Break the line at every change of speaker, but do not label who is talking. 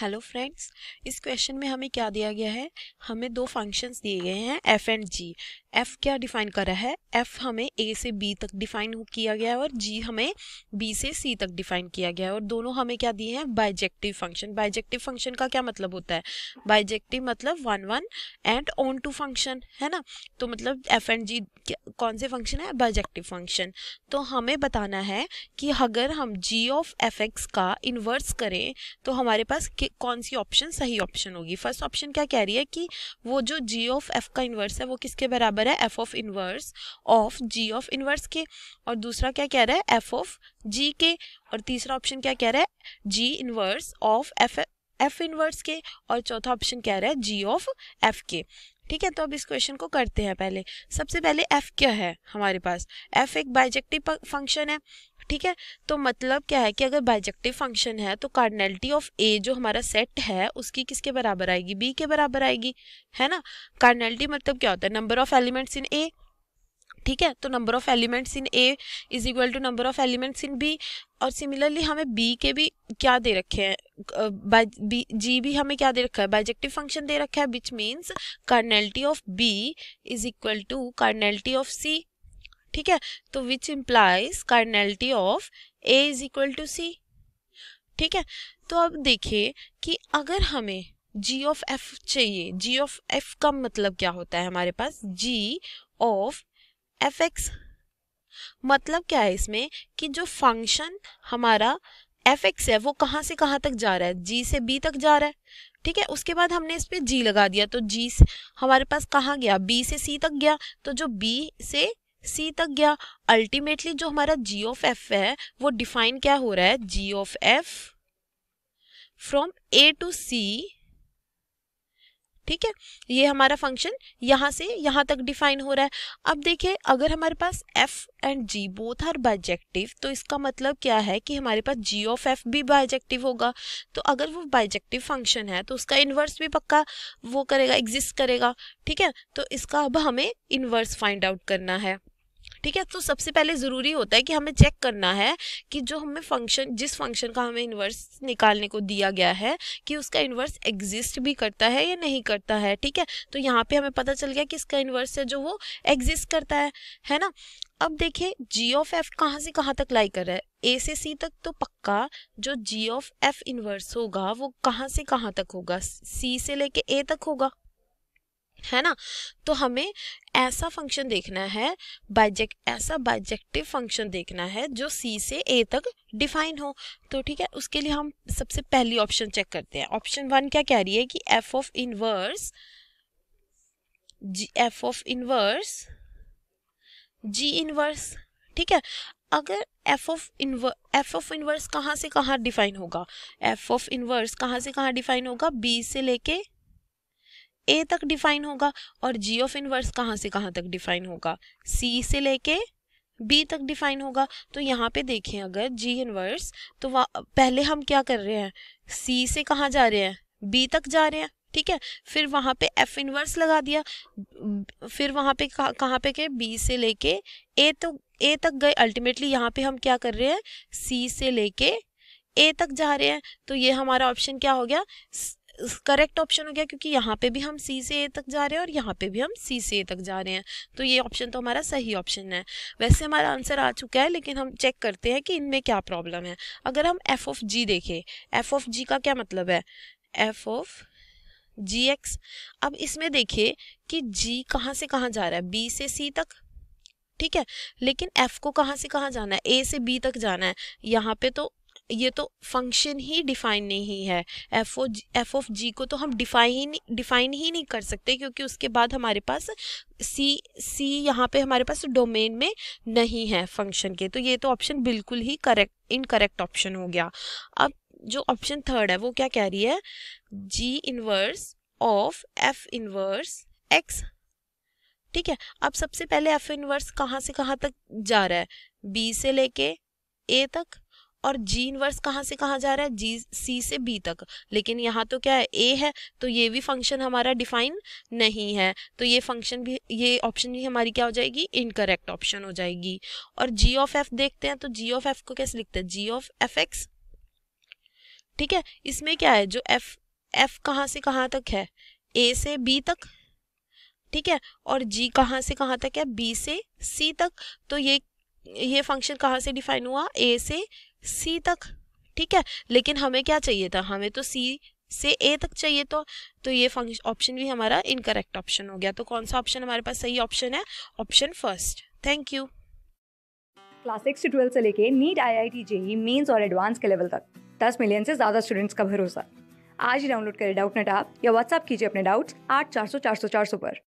hello friends इस question में हमें क्या दिया गया है हमें दो फंक्शंस दिए गए हैं एफ एंड जी एफ क्या डिफाइन कर रहा है एफ हमें ए से बी तक डिफाइन किया गया है और जी हमें बी से सी तक डिफाइन किया गया है और दोनों हमें क्या दिए हैं बाइजेक्टिव फंक्शन बाइजेक्टिव फंक्शन का क्या मतलब होता है बाइजेक्टिव मतलब one one and onto function है ना तो मतलब एफ एंड जी कौन से फंक्शन है बाइजेक्टिव फंक्शन तो हमें बताना है कि अगर हम जी ऑफ एफ एक्स का इन्वर्स करें तो हमारे पास कौन सी ऑप्शन सही ऑप्शन होगी फर्स्ट ऑप्शन क्या कह रही है कि वो जो g ऑफ f का इन्वर्स है वो किसके बराबर है f of inverse of g of inverse के और दूसरा क्या कह रहा है f ऑफ g के और तीसरा ऑप्शन क्या कह रहा है g inverse of f f inverse के और चौथा ऑप्शन कह रहा है जी ऑफ एफ के ठीक है तो अब इस क्वेश्चन को करते हैं पहले सबसे पहले एफ क्या है हमारे पास एफ एक बाइजेक्टिव फंक्शन है ठीक है तो मतलब क्या है कि अगर बाइजेक्टिव फंक्शन है तो कार्डनैलिटी ऑफ ए जो हमारा सेट है उसकी किसके बराबर आएगी बी के बराबर आएगी है ना कार्डनैलिटी मतलब क्या होता है number of elements in A ठीक है तो number of elements in A is equal to number of elements in B और सिमिलरली हमें बी के भी क्या दे रखे हैं बी जी भी हमें क्या दे रखा है बाइजेक्टिव फंक्शन दे रखा है which means cardinality of B is equal to cardinality of C ठीक है तो which implies cardinality of A is equal to C ठीक है तो अब देखिए कि अगर हमें जी ऑफ एफ चाहिए जी ऑफ एफ का मतलब क्या होता है हमारे पास जी ऑफ एफ एक्स मतलब क्या है इसमें कि जो फंक्शन हमारा एफ एक्स है वो कहाँ से कहाँ तक जा रहा है जी से बी तक जा रहा है ठीक है उसके बाद हमने इस पर जी लगा दिया तो जी से हमारे पास कहाँ गया बी से सी तक गया तो जो बी से सी तक गया अल्टीमेटली जो हमारा जी ऑफ एफ है वो डिफाइन क्या हो रहा है g of f from A to C ठीक है ये हमारा फंक्शन यहाँ से यहाँ तक डिफाइन हो रहा है अब देखिए अगर हमारे पास f and g both are bijective तो इसका मतलब क्या है कि हमारे पास जी ऑफ एफ भी बाइजेक्टिव होगा तो अगर वो बाइजेक्टिव फंक्शन है तो उसका इन्वर्स भी पक्का वो करेगा एग्जिस्ट करेगा ठीक है तो इसका अब हमें इन्वर्स फाइंड आउट करना है ठीक है तो सबसे पहले ज़रूरी होता है कि हमें चेक करना है कि जो हमें फंक्शन जिस फंक्शन का हमें इन्वर्स निकालने को दिया गया है कि उसका इन्वर्स एग्जिस्ट भी करता है या नहीं करता है ठीक है तो यहाँ पे हमें पता चल गया कि इसका इन्वर्स है जो वो एग्जिस्ट करता है है ना अब देखिए जी ऑफ एफ कहाँ से कहाँ तक लाई कर रहा है ए से सी तक तो पक्का जो जी ऑफ एफ इन्वर्स होगा वो कहाँ से कहाँ तक होगा सी से लेके ए तक होगा है ना तो हमें ऐसा फंक्शन देखना है बाइजेक ऐसा बाइजेक्टिव फंक्शन देखना है जो सी से ए तक डिफाइन हो तो ठीक है उसके लिए हम सबसे पहली ऑप्शन चेक करते हैं ऑप्शन वन क्या कह रही है कि f of inverse f of inverse g inverse ठीक है अगर f of inverse f of inverse कहाँ से कहाँ डिफाइन होगा एफ ऑफ इनवर्स कहाँ से कहाँ डिफाइन होगा बी से लेके ए तक डिफाइन होगा और जी ऑफ इनवर्स कहाँ से कहाँ तक डिफाइन होगा सी से लेके बी तक डिफाइन होगा तो यहाँ पे देखें अगर जी इनवर्स तो पहले हम क्या कर रहे हैं सी से कहाँ जा रहे हैं बी तक जा रहे हैं ठीक है फिर वहाँ पे एफ इनवर्स लगा दिया फिर वहाँ पे कहाँ पे के बी से लेके ए तो ए तक गए अल्टीमेटली यहाँ पे हम क्या कर रहे हैं सी से लेके ए तक जा रहे हैं तो ये हमारा ऑप्शन क्या हो गया करेक्ट ऑप्शन हो गया क्योंकि यहाँ पे भी हम सी से ए तक जा रहे हैं और यहाँ पे भी हम सी से ए तक जा रहे हैं तो ये ऑप्शन तो हमारा सही ऑप्शन है वैसे हमारा आंसर आ चुका है लेकिन हम चेक करते हैं कि इनमें क्या प्रॉब्लम है अगर हम एफ ऑफ जी देखें एफ ऑफ जी का क्या मतलब है एफ ऑफ जी एक्स अब इसमें देखिए कि जी कहाँ से कहाँ जा रहा है बी से सी तक ठीक है लेकिन एफ को कहाँ से कहाँ जाना है ए से बी तक जाना है यहाँ पे तो ये तो फंक्शन ही डिफाइन नहीं है f o f of g को तो हम डिफाइन डिफाइन ही नहीं कर सकते क्योंकि उसके बाद हमारे पास सी सी यहाँ पे हमारे पास डोमेन में नहीं है फंक्शन के तो ये तो ऑप्शन बिल्कुल ही करेक्ट इनकरेक्ट ऑप्शन हो गया अब जो ऑप्शन थर्ड है वो क्या कह रही है g inverse of f inverse x ठीक है अब सबसे पहले एफ इनवर्स कहाँ से कहाँ तक जा रहा है बी से लेके ए तक और जी इनवर्स कहाँ से कहाँ जा रहा है जी सी से बी तक लेकिन यहाँ तो क्या है ए है तो ये भी फंक्शन हमारा डिफाइन नहीं है तो ये फंक्शन भी ये ऑप्शन भी हमारी क्या हो जाएगी इनकरेक्ट ऑप्शन हो जाएगी और जी ऑफ एफ देखते हैं तो जी ऑफ एफ को कैसे लिखते हैं जी ऑफ एफ एक्स ठीक है इसमें क्या है जो एफ एफ कहाँ से कहाँ तक है ए से बी तक ठीक है और जी कहाँ से कहाँ तक है बी से सी तक तो ये ये फंक्शन कहाँ से डिफाइन हुआ ए से सी तक ठीक है लेकिन हमें क्या चाहिए था हमें तो सी से ए तक चाहिए तो तो ये फंक्शन ऑप्शन भी हमारा इनकरेक्ट ऑप्शन हो गया तो कौन सा ऑप्शन हमारे पास सही ऑप्शन है option first thank you class six से ट्वेल्थ से लेके NEET IIT JEE mains और एडवांस के लेवल तक दस मिलियन से ज़्यादा स्टूडेंट्स का भरोसा आज ही डाउनलोड करें डाउट नेट आप या व्हाट्सअप कीजिए अपने डाउट्स आठ चार सौ चार सौ चार सौ पर